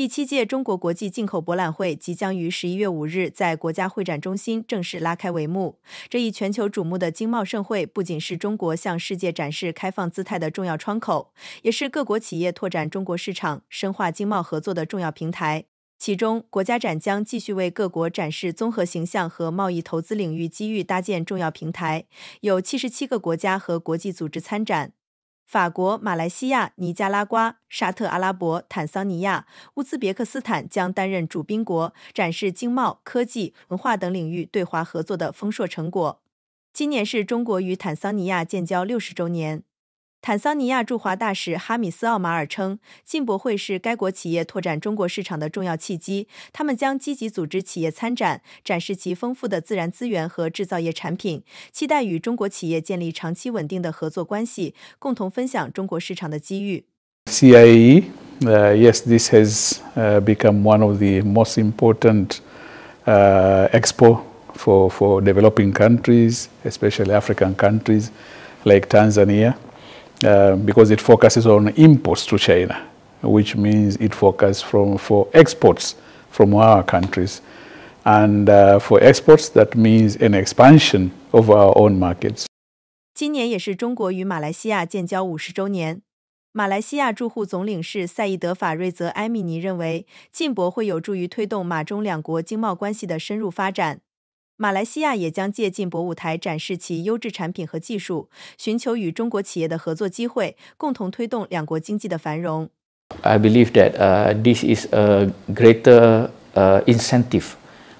第七届中国国际进口博览会即将于十一月五日在国家会展中心正式拉开帷幕。这一全球瞩目的经贸盛会，不仅是中国向世界展示开放姿态的重要窗口，也是各国企业拓展中国市场、深化经贸合作的重要平台。其中，国家展将继续为各国展示综合形象和贸易投资领域机遇搭建重要平台，有七十七个国家和国际组织参展。法国、马来西亚、尼加拉瓜、沙特阿拉伯、坦桑尼亚、乌兹别克斯坦将担任主宾国，展示经贸、科技、文化等领域对华合作的丰硕成果。今年是中国与坦桑尼亚建交六十周年。坦桑尼亚驻华大使哈米斯·奥马尔称，进博会是该国企业拓展中国市场的重要契机。他们将积极组织企业参展，展示其丰富的自然资源和制造业产品，期待与中国企业建立长期稳定的合作关系，共同分享中国市场的机遇。CIE，yes, this has become one of the most important expo for for developing countries, especially African countries like Tanzania. because it focuses on imports to china which means it focuses from for exports from our countries and for exports that means an expansion of our own markets 今年也是中国与马来西亚建交五十周年马来西亚驻沪总领事赛义德法瑞泽埃米尼认为进博会有助于推动马中两国经贸关系的深入发展马来西亚也将借进博会舞台展示其优质产品和技术，寻求与中国企业的合作机会，共同推动两国经济的繁荣。I believe that, uh, this is a greater, uh, incentive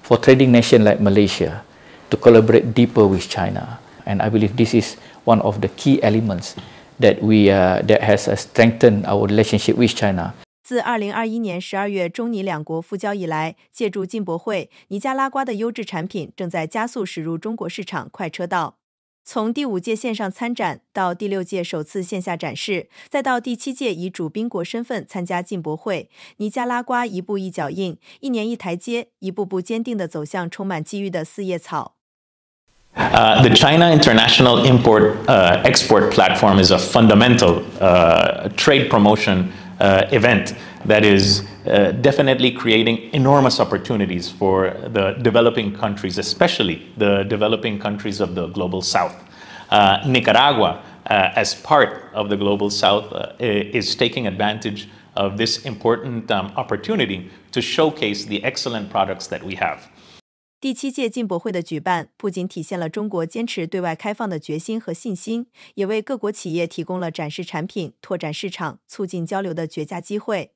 for trading nation like Malaysia to collaborate deeper with China. And I believe this is one of the key elements that we, uh, that has strengthened our relationship with China. 自二零二一年十二月中尼两国复交以来，借助进博会，尼加拉瓜的优质产品正在加速驶入中国市场快车道。从第五届线上参展到第六届首次线下展示，再到第七届以主宾国身份参加进博会，尼加拉瓜一步一脚印，一年一台阶，一步步坚定地走向充满机遇的四叶草。呃，The China International Import 呃 Export Platform is a fundamental uh, trade promotion. uh, event that is uh, definitely creating enormous opportunities for the developing countries, especially the developing countries of the global south. Uh, Nicaragua, uh, as part of the global south, uh, is taking advantage of this important um, opportunity to showcase the excellent products that we have. 第七届进博会的举办，不仅体现了中国坚持对外开放的决心和信心，也为各国企业提供了展示产品、拓展市场、促进交流的绝佳机会。